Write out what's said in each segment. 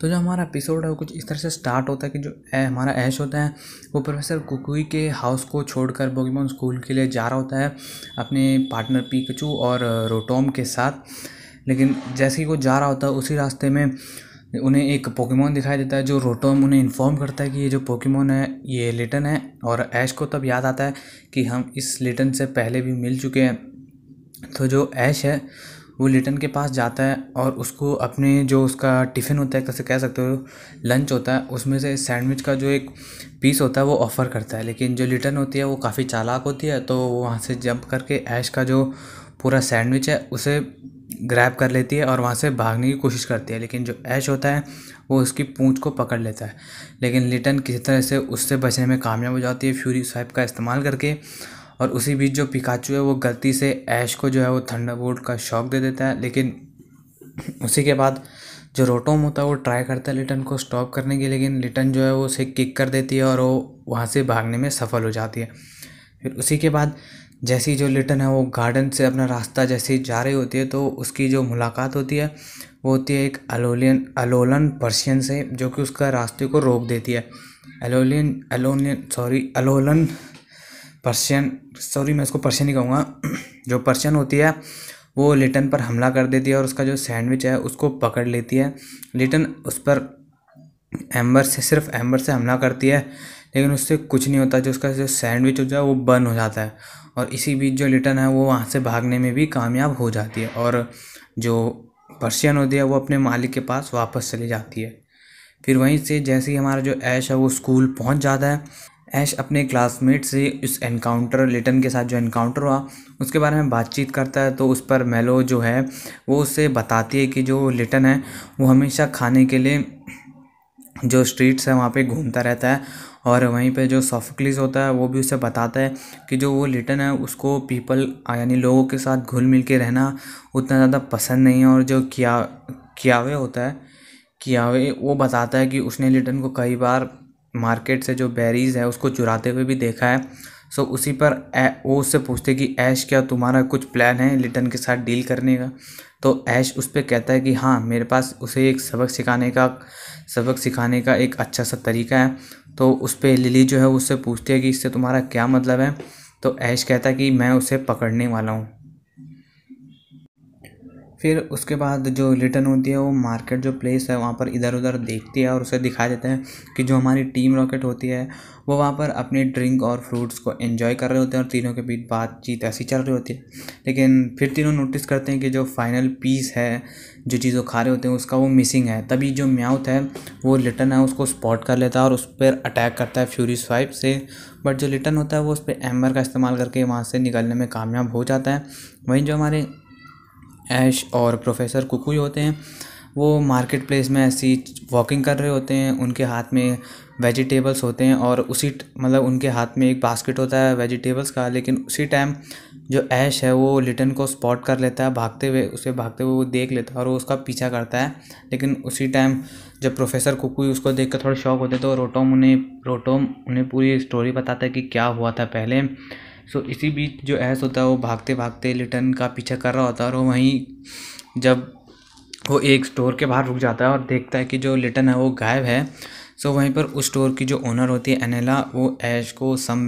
तो जो हमारा एपिसोड है वो कुछ इस तरह से स्टार्ट होता है कि जो ए, हमारा ऐश होता है वो प्रोफेसर कुकुई के हाउस को छोड़कर बोगीमोन स्कूल के लिए जा रहा होता है अपने पार्टनर पीकचू और रोटोम के साथ लेकिन जैसे ही वो जा रहा होता है उसी रास्ते में उन्हें एक पोकेमोन दिखाई देता है जो रोटोम उन्हें इन्फॉर्म करता है कि ये जो पोकेमोन है ये लिटन है और ऐश को तब याद आता है कि हम इस लिटन से पहले भी मिल चुके हैं तो जो ऐश है वो लिटन के पास जाता है और उसको अपने जो उसका टिफ़िन होता है कैसे कह सकते हो लंच होता है उसमें से सैंडविच का जो एक पीस होता है वो ऑफ़र करता है लेकिन जो लिटन होती है वो काफ़ी चालाक होती है तो वो वहाँ से जंप करके ऐश का जो पूरा सैंडविच है उसे ग्रैब कर लेती है और वहाँ से भागने की कोशिश करती है लेकिन जो ऐश होता है वो उसकी पूंछ को पकड़ लेता है लेकिन लिटन किसी तरह से उससे बचने में कामयाब हो जाती है फ्यूरी स्वाइप का इस्तेमाल करके और उसी बीच जो पिकाचू है वो गलती से ऐश को जो है वो थंडरबोल्ट का शॉक दे देता है लेकिन उसी के बाद जो रोटोम होता है वो ट्राई करता है लिटन को स्टॉप करने की लेकिन लिटन जो है वो उसे किक कर देती है और वो वहाँ से भागने में सफल हो जाती है फिर उसी के बाद जैसी जो लिटन है वो गार्डन से अपना रास्ता जैसे जा रही होती है तो उसकी जो मुलाकात होती है वो होती है एक अलोलियन अलोलन पर्शियन से जो कि उसका रास्ते को रोक देती है Alolan Alolan sorry Alolan Persian sorry मैं इसको पर्शियन ही कहूँगा जो पर्शियन होती है वो लिटन पर हमला कर देती है और उसका जो सैंडविच है उसको पकड़ लेती है लिटन उस पर एम्बर से सिर्फ एम्बर से हमला करती है लेकिन उससे कुछ नहीं होता जो उसका जो सैंडविच होता है वो बर्न हो जाता है और इसी बीच जो लिटन है वो वहाँ से भागने में भी कामयाब हो जाती है और जो पर्शियन होती है वो अपने मालिक के पास वापस चली जाती है फिर वहीं से जैसे ही हमारा जो ऐश है वो स्कूल पहुँच जाता है ऐश अपने क्लासमेट से इस एनकाउंटर लिटन के साथ जो एनकाउंटर हुआ उसके बारे में बातचीत करता है तो उस पर मेलो जो है वो उससे बताती है कि जो लिटन है वो हमेशा खाने के लिए जो स्ट्रीट्स है वहाँ पे घूमता रहता है और वहीं पे जो सॉफ्टक्लिस होता है वो भी उसे बताता है कि जो वो लिटन है उसको पीपल यानी लोगों के साथ घुल मिल के रहना उतना ज़्यादा पसंद नहीं है और जो किया कियावे होता है कियावे वो बताता है कि उसने लिटन को कई बार मार्केट से जो बेरीज़ है उसको चुराते हुए भी देखा है सो उसी पर वो उससे पूछते कि ऐश क्या तुम्हारा कुछ प्लान है लिटन के साथ डील करने का तो ऐश उस पर कहता है कि हाँ मेरे पास उसे एक सबक सिखाने का सबक सिखाने का एक अच्छा सा तरीका है तो उस पर लिली जो है उससे पूछती है कि इससे तुम्हारा क्या मतलब है तो ऐश कहता है कि मैं उसे पकड़ने वाला हूँ फिर उसके बाद जो रिटर्न होती है वो मार्केट जो प्लेस है वहाँ पर इधर उधर देखती है और उसे दिखा देते हैं कि जो हमारी टीम रॉकेट होती है वो वहाँ पर अपनी ड्रिंक और फ्रूट्स को एंजॉय कर रहे होते हैं और तीनों के बीच बातचीत ऐसी चल रही होती है लेकिन फिर तीनों नोटिस करते हैं कि जो फाइनल पीस है जो चीज़ वो खा रहे होते हैं उसका वो मिसिंग है तभी जो म्याउथ है वो लिटन है उसको स्पॉट कर लेता है और उस पर अटैक करता है फ्यूरी स्वाइप से बट जो लिटन होता है वो उस पर एम्बर का इस्तेमाल करके वहाँ से निकलने में कामयाब हो जाता है वहीं जो हमारे ऐश और प्रोफेसर कुकु होते हैं वो मार्केट प्लेस में ऐसी वॉकिंग कर रहे होते हैं उनके हाथ में वेजिटेबल्स होते हैं और उसी मतलब उनके हाथ में एक बास्केट होता है वेजिटेबल्स का लेकिन उसी टाइम जो ऐश है वो लिटन को स्पॉट कर लेता है भागते हुए उसे भागते हुए वो देख लेता है और वो उसका पीछा करता है लेकिन उसी टाइम जब प्रोफेसर कुकु उसको देख कर थोड़ा शौक होते तो रोटोम उन्हें रोटोम उन्हें पूरी स्टोरी बताता है कि क्या हुआ था पहले सो इसी बीच जो ऐस होता है वो भागते भागते लिटन का पीछा कर रहा होता है और वो वहीं जब वो एक स्टोर के बाहर रुक जाता है और देखता है कि जो लिटन है वो गायब है सो वहीं पर उस स्टोर की जो ओनर होती है अनिला वो ऐश को सम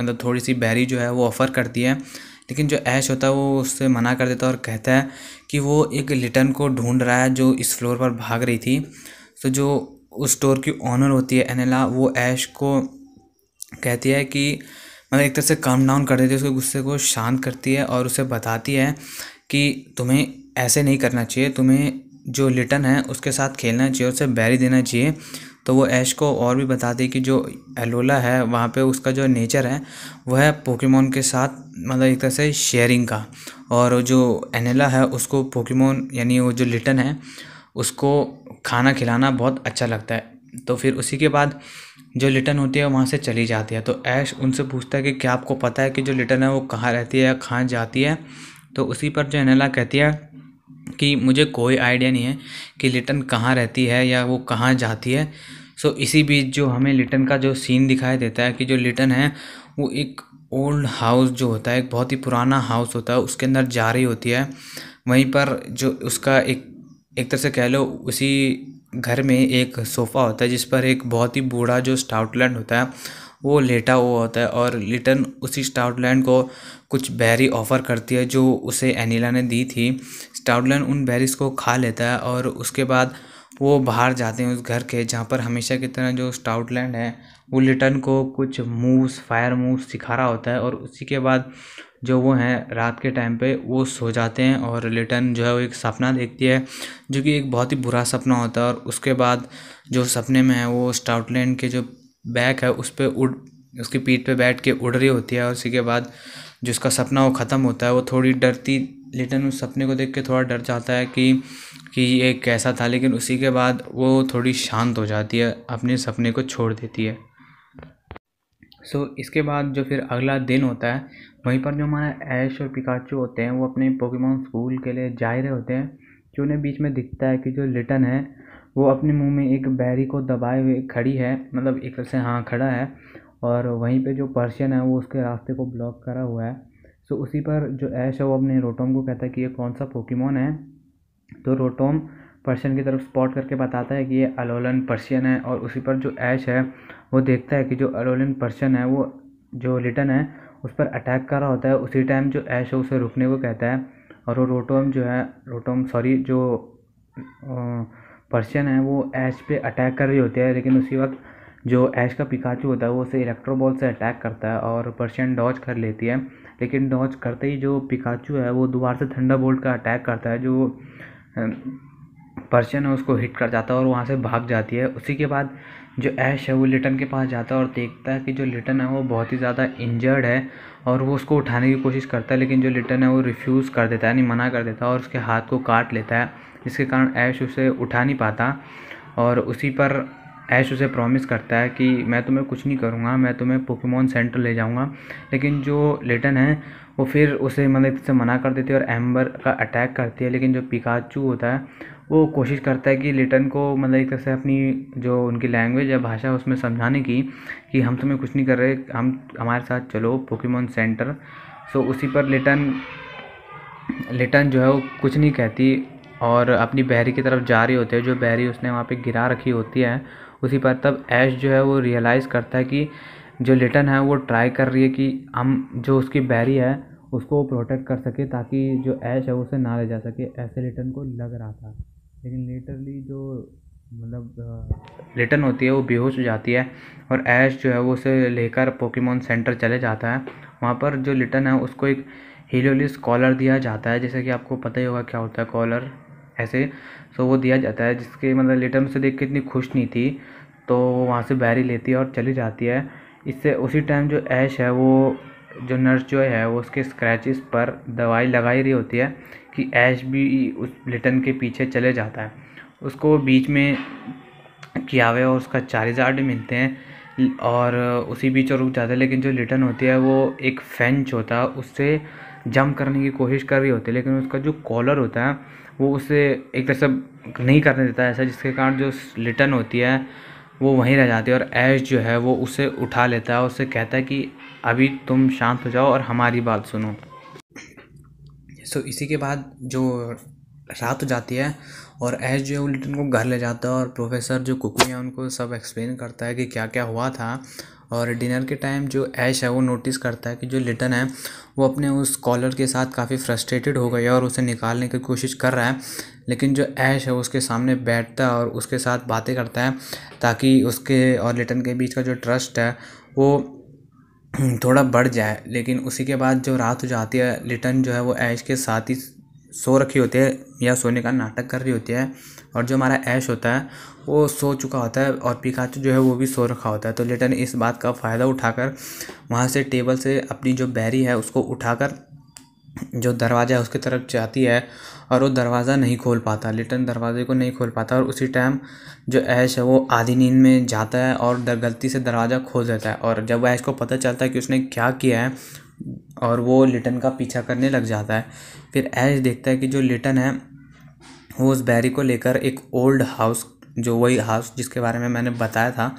मतलब थोड़ी सी बैरी जो है वो ऑफ़र करती है लेकिन जो ऐश होता है वो उससे मना कर देता है और कहता है कि वो एक लिटन को ढूंढ रहा है जो इस फ्लोर पर भाग रही थी तो जो उस स्टोर की ओनर होती है अनिला वो ऐश को कहती है कि मतलब एक तरह से काम डाउन कर देती है उसके गुस्से को शांत करती है और उसे बताती है कि तुम्हें ऐसे नहीं करना चाहिए तुम्हें जो लिटन है उसके साथ खेलना चाहिए उसे बैरी देना चाहिए तो वो ऐश को और भी बताती है कि जो एलोला है वहाँ पे उसका जो नेचर है वह है पोकेमोन के साथ मतलब एक तरह से शेयरिंग का और जो एनेला है उसको पोकेमोन यानी वो जो लिटन है उसको खाना खिलाना बहुत अच्छा लगता है तो फिर उसी के बाद जो लिटन होती है वहाँ से चली जाती है तो ऐश उनसे पूछता है कि क्या आपको पता है कि जो लिटन है वो कहाँ रहती है या कहाँ जाती है तो उसी पर जो एनला कहती है कि मुझे कोई आइडिया नहीं है कि लिटन कहाँ रहती है या वो कहाँ जाती है सो इसी बीच जो हमें लिटन का जो सीन दिखाई देता है कि जो लिटन है वो एक ओल्ड हाउस जो होता है एक बहुत ही पुराना हाउस होता है उसके अंदर जा रही होती है वहीं पर जो उसका एक एक तरह से कह लो उसी घर में एक सोफ़ा होता है जिस पर एक बहुत ही बूढ़ा जो स्टाउटलैंड होता है वो लेटा हुआ होता है और लिटन उसी स्टाउटलैंड को कुछ बैरी ऑफ़र करती है जो उसे एनिला ने दी थी स्टाउटलैंड उन बैरीज को खा लेता है और उसके बाद वो बाहर जाते हैं उस घर के जहाँ पर हमेशा की तरह जो स्टाउटलैंड है वो लिटन को कुछ मूव्स फायर मूव्स सिखा रहा होता है और उसी के बाद जो वो हैं रात के टाइम पे वो सो जाते हैं और लिटन जो है वो एक सपना देखती है जो कि एक बहुत ही बुरा सपना होता है और उसके बाद जो सपने में है वो स्टाउटलैंड के जो बैक है उस पर उड़ उसकी पीठ पे बैठ के उड़ रही होती है और उसी के बाद जिसका सपना वो ख़त्म होता है वो थोड़ी डरती लिटन उस सपने को देख के थोड़ा डर जाता है कि कि ये कैसा था लेकिन उसी के बाद वो थोड़ी शांत हो जाती है अपने सपने को छोड़ देती है सो so, इसके बाद जो फिर अगला दिन होता है वहीं पर जो हमारा ऐश और पिकाचू होते हैं वो अपने पोकेमोन स्कूल के लिए जा रहे होते हैं कि उन्हें बीच में दिखता है कि जो लिटन है वो अपने मुंह में एक बैरी को दबाए हुए खड़ी है मतलब एक तरह से हाँ खड़ा है और वहीं पे जो पर्शियन है वो उसके रास्ते को ब्लॉक करा हुआ है सो उसी पर जो ऐश है वो अपने रोटोम को कहता है कि ये कौन सा पोकीमोन है तो रोटोम पर्शियन की तरफ स्पॉट करके बताता है कि ये अलोलन पर्शियन है और उसी पर जो ऐश है वो देखता है कि जो अलोलन पर्शियन है वो जो लिटन है उस पर अटैक कर रहा होता है उसी टाइम जो ऐश है उसे रुकने को कहता है और वो रोटोम जो है रोटोम सॉरी जो पर्शियन है वो ऐश पे अटैक कर रही होती है लेकिन उसी वक्त जो ऐश का पिकाचू होता है वो उसे इलेक्ट्रोबॉल से अटैक करता है और पर्शियन डॉज कर लेती है लेकिन डॉच करते ही जो पिकाचू है वो दोबारा से बोल्ट का अटैक करता है जो पर्सन है उसको हिट कर जाता है और वहाँ से भाग जाती है उसी के बाद जो ऐश है वो लिटन के पास जाता है और देखता है कि जो लिटन है वो बहुत ही ज़्यादा इंजर्ड है और वो उसको उठाने की कोशिश करता है लेकिन जो लिटन है वो रिफ्यूज़ कर देता है यानी मना कर देता है और उसके हाथ को काट लेता है जिसके कारण ऐश उसे उठा नहीं पाता और उसी पर ऐश उसे प्रॉमिस करता है कि मैं तुम्हें कुछ नहीं करूँगा मैं तुम्हें पोकेमोन सेंटर ले जाऊँगा लेकिन जो लेटन है वो फिर उसे मतलब से मना कर देती है और एम्बर का अटैक करती है लेकिन जो पिकाचू होता है वो कोशिश करता है कि लेटन को मतलब एक तरह से अपनी जो उनकी लैंग्वेज या भाषा उसमें समझाने की कि हम तुम्हें कुछ नहीं कर रहे हम हमारे साथ चलो पोकेमोन सेंटर सो उसी पर लेटन लेटन जो है वो कुछ नहीं कहती और अपनी बहरी की तरफ जा रही होती है जो बहरी उसने वहाँ पे गिरा रखी होती है उसी पर तब ऐश जो है वो रियलाइज़ करता है कि जो लिटन है वो ट्राई कर रही है कि हम जो उसकी बहरी है उसको प्रोटेक्ट कर सके ताकि जो ऐश है उसे ना ले जा सके ऐसे लिटन को लग रहा था लेकिन लेटरली जो मतलब लिटन होती है वो बेहोश हो जाती है और ऐश जो है वो उसे लेकर पोकेमोन सेंटर चले जाता है वहाँ पर जो लिटन है उसको एक हीलोलिस कॉलर दिया जाता है जैसे कि आपको पता ही होगा क्या होता है कॉलर ऐसे सो वो दिया जाता है जिसके मतलब में से देख के इतनी खुश नहीं थी तो वो वहाँ से बैरी लेती है और चली जाती है इससे उसी टाइम जो ऐश है वो जो नर्स जो है वो उसके स्क्रैचेस पर दवाई लगाई रही होती है कि ऐश भी उस लिटन के पीछे चले जाता है उसको बीच में किया हुआ और उसका चारिजार्ड मिलते हैं और उसी बीच और रुक जाता है लेकिन जो लिटन होती है वो एक फेंच होता है उससे जंप करने की कोशिश कर रही होती है लेकिन उसका जो कॉलर होता है वो उसे एक तरह से नहीं करने देता है ऐसा जिसके कारण जो लिटन होती है वो वहीं रह जाती है और ऐश जो है वो उसे उठा लेता है उससे कहता है कि अभी तुम शांत हो जाओ और हमारी बात सुनो सो so, इसी के बाद जो रात हो जाती है और एस वो लिटन को घर ले जाता है और प्रोफेसर जो कुकू है उनको सब एक्सप्लेन करता है कि क्या क्या हुआ था और डिनर के टाइम जो ऐश है वो नोटिस करता है कि जो लिटन है वो अपने उस कॉलर के साथ काफ़ी फ्रस्ट्रेटेड हो गया और उसे निकालने की कोशिश कर रहा है लेकिन जो ऐश है उसके सामने बैठता है और उसके साथ बातें करता है ताकि उसके और लिटन के बीच का जो ट्रस्ट है वो थोड़ा बढ़ जाए लेकिन उसी के बाद जो रात हो जाती है लिटन जो है वो ऐश के साथ ही सो रखी होती है या सोने का नाटक कर रही होती है और जो हमारा ऐश होता है वो सो चुका होता है और पिकाचू जो है वो भी सो रखा होता है तो लेटर इस बात का फ़ायदा उठाकर वहाँ से टेबल से अपनी जो बैरी है उसको उठाकर जो दरवाज़ा है उसकी तरफ जाती है और वो दरवाज़ा नहीं खोल पाता लिटन दरवाजे को नहीं खोल पाता और उसी टाइम जो ऐश है वो आधी नींद में जाता है और गलती से दरवाज़ा खोल देता है और जब ऐश को पता चलता है कि उसने क्या किया है और वो लिटन का पीछा करने लग जाता है फिर ऐश देखता है कि जो लिटन है वो उस बैरी को लेकर एक ओल्ड हाउस जो वही हाउस जिसके बारे में मैंने बताया था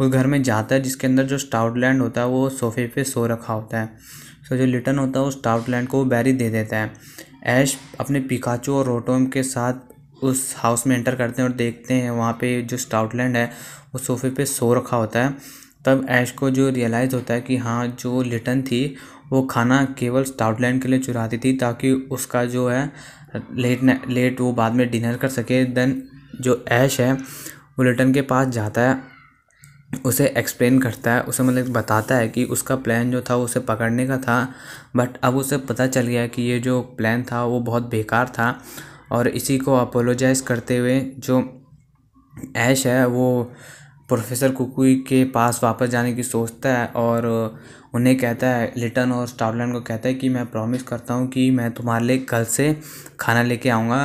उस घर में जाता है जिसके अंदर जो स्टाउटलैंड होता है वो सोफे पे सो रखा होता है सो तो जो लिटन होता है स्टाउट स्टाउटलैंड को वो बैरी दे देता है ऐश अपने पिकाचो और रोटोम के साथ उस हाउस में एंटर करते हैं और देखते हैं वहाँ पे जो स्टाउटलैंड है वो सोफे पे सो रखा होता है तब ऐश को जो रियलाइज़ होता है कि हाँ जो लिटन थी वो खाना केवल स्टाउटलैंड के लिए चुराती थी ताकि उसका जो है लेट लेट वो बाद में डिनर कर सके देन जो ऐश है वो लिटन के पास जाता है उसे एक्सप्लेन करता है उसे मतलब बताता है कि उसका प्लान जो था उसे पकड़ने का था बट अब उसे पता चल गया कि ये जो प्लान था वो बहुत बेकार था और इसी को अपोलोजाइज़ करते हुए जो ऐश है वो प्रोफेसर कुकुई के पास वापस जाने की सोचता है और उन्हें कहता है लिटन और स्टारलैंड को कहता है कि मैं प्रॉमिस करता हूँ कि मैं तुम्हारे लिए कल से खाना लेके आऊँगा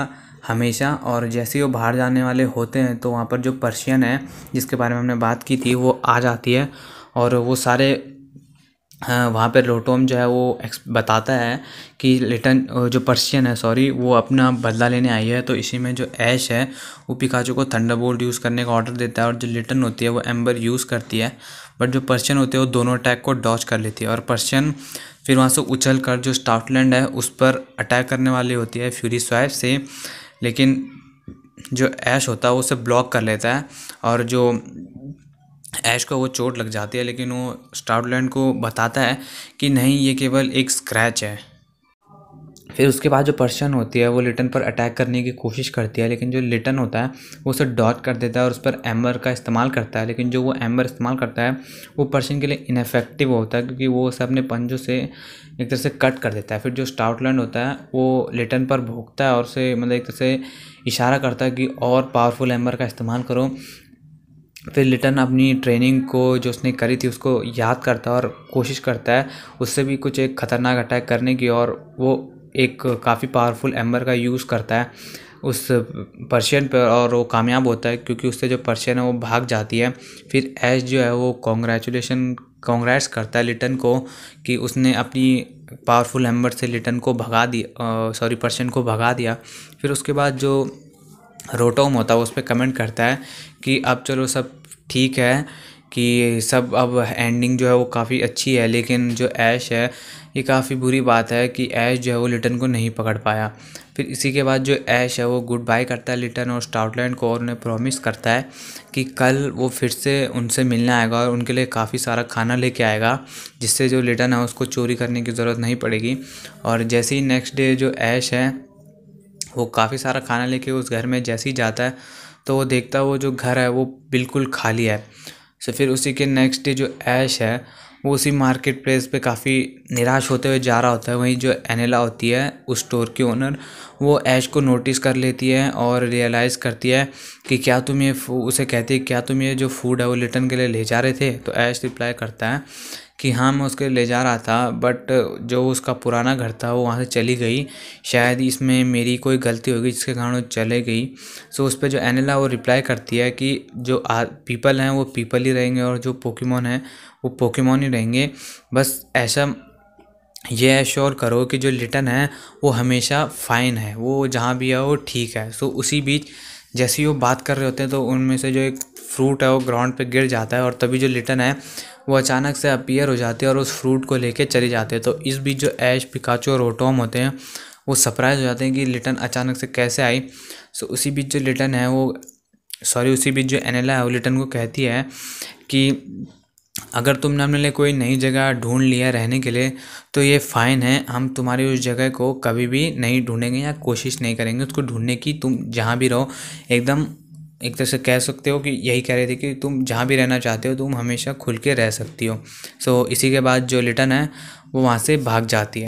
हमेशा और जैसे ही वो बाहर जाने वाले होते हैं तो वहाँ पर जो पर्शियन है जिसके बारे में हमने बात की थी वो आ जाती है और वो सारे हाँ, वहाँ पर लोटोम जो है वो एक्स बताता है कि लिटन जो पर्शियन है सॉरी वो अपना बदला लेने आई है तो इसी में जो ऐश है वो पिकाचू को थंडरबोल्ट यूज़ करने का ऑर्डर देता है और जो लिटन होती है वो एम्बर यूज़ करती है बट जो पर्शियन होती है वो दोनों अटैक को डॉच कर लेती है और पर्शियन फिर वहाँ से उछल कर जो स्टाउटलैंड है उस पर अटैक करने वाली होती है फ्यूरी स्वाइप से लेकिन जो ऐश होता है वो उसे ब्लॉक कर लेता है और जो ऐश को वो चोट लग जाती है लेकिन वो स्टाउटलैंड को बताता है कि नहीं ये केवल एक स्क्रैच है फिर उसके बाद जो पर्सन होती है वो लिटन पर अटैक करने की कोशिश करती है लेकिन जो लिटन होता है वो उसे डॉट कर देता है और उस पर एम्बर का इस्तेमाल करता है लेकिन जो वो एम्बर इस्तेमाल करता है वो पर्सन के लिए इनफेक्टिव होता है क्योंकि वो उसे अपने पंजों से एक तरह से कट कर देता है फिर जो स्टाउटलैंड होता है वो लिटन पर भोगता है और उसे मतलब एक तरह से इशारा करता है कि और पावरफुल एम्बर का इस्तेमाल करो फिर लिटन अपनी ट्रेनिंग को जो उसने करी थी उसको याद करता है और कोशिश करता है उससे भी कुछ एक ख़तरनाक अटैक करने की और वो एक काफ़ी पावरफुल एम्बर का यूज़ करता है उस पर्शियन पर और वो कामयाब होता है क्योंकि उससे जो पर्शियन है वो भाग जाती है फिर ऐश जो है वो कॉन्ग्रेचुलेशन कॉन्ग्रेट्स करता है लिटन को कि उसने अपनी पावरफुल एम्बर से लिटन को भगा दिया सॉरी पर्शियन को भगा दिया फिर उसके बाद जो रोटोम होता है उस पर कमेंट करता है कि अब चलो सब ठीक है कि सब अब एंडिंग जो है वो काफ़ी अच्छी है लेकिन जो ऐश है ये काफ़ी बुरी बात है कि ऐश जो है वो लिटन को नहीं पकड़ पाया फिर इसी के बाद जो ऐश है वो गुड बाय करता है लिटन और स्टाउटलैंड को और उन्हें प्रॉमिस करता है कि कल वो फिर से उनसे मिलने आएगा और उनके लिए काफ़ी सारा खाना लेके आएगा जिससे जो लिटन है उसको चोरी करने की ज़रूरत नहीं पड़ेगी और जैसे ही नेक्स्ट डे जो ऐश है वो काफ़ी सारा खाना लेके उस घर में जैसे ही जाता है तो वो देखता है वो जो घर है वो बिल्कुल खाली है सो फिर उसी के नेक्स्ट डे जो ऐश है वो उसी मार्केट प्लेस पे काफ़ी निराश होते हुए जा रहा होता है वहीं जो एनेला होती है उस स्टोर की ओनर वो ऐश को नोटिस कर लेती है और रियलाइज़ करती है कि क्या तुम ये उसे कहती है क्या तुम ये जो फूड है वो रिटर्न के लिए ले जा रहे थे तो ऐश रिप्लाई करता है कि हाँ मैं उसके ले जा रहा था बट जो उसका पुराना घर था वो वहाँ से चली गई शायद इसमें मेरी कोई गलती होगी जिसके कारण वो चले गई सो उस पर जो एनिला वो रिप्लाई करती है कि जो पीपल हैं वो पीपल ही रहेंगे और जो पोकेमोन हैं वो पोकेमोन ही रहेंगे बस ऐसा ये एश्योर करो कि जो लिटन है वो हमेशा फ़ाइन है वो जहाँ भी है वो ठीक है सो उसी बीच जैसे ही वो बात कर रहे होते हैं तो उनमें से जो एक फ्रूट है वो ग्राउंड पे गिर जाता है और तभी जो लिटन है वो अचानक से अपीयर हो जाते हैं और उस फ्रूट को लेके चले जाते हैं तो इस बीच जो ऐश पिकाचो और ओटोम होते हैं वो सरप्राइज हो जाते हैं कि लिटन अचानक से कैसे आई सो उसी बीच जो लिटन है वो सॉरी उसी बीच जो एनेला है वो लिटन को कहती है कि अगर तुमने अपने लिए कोई नई जगह ढूंढ लिया रहने के लिए तो ये फ़ाइन है हम तुम्हारी उस जगह को कभी भी नहीं ढूंढेंगे या कोशिश नहीं करेंगे उसको ढूंढने की तुम जहाँ भी रहो एकदम एक तरह से कह सकते हो कि यही कह रहे थे कि तुम जहाँ भी रहना चाहते हो तुम हमेशा खुल के रह सकती हो सो इसी के बाद जो लिटन है वो वहाँ से भाग जाती है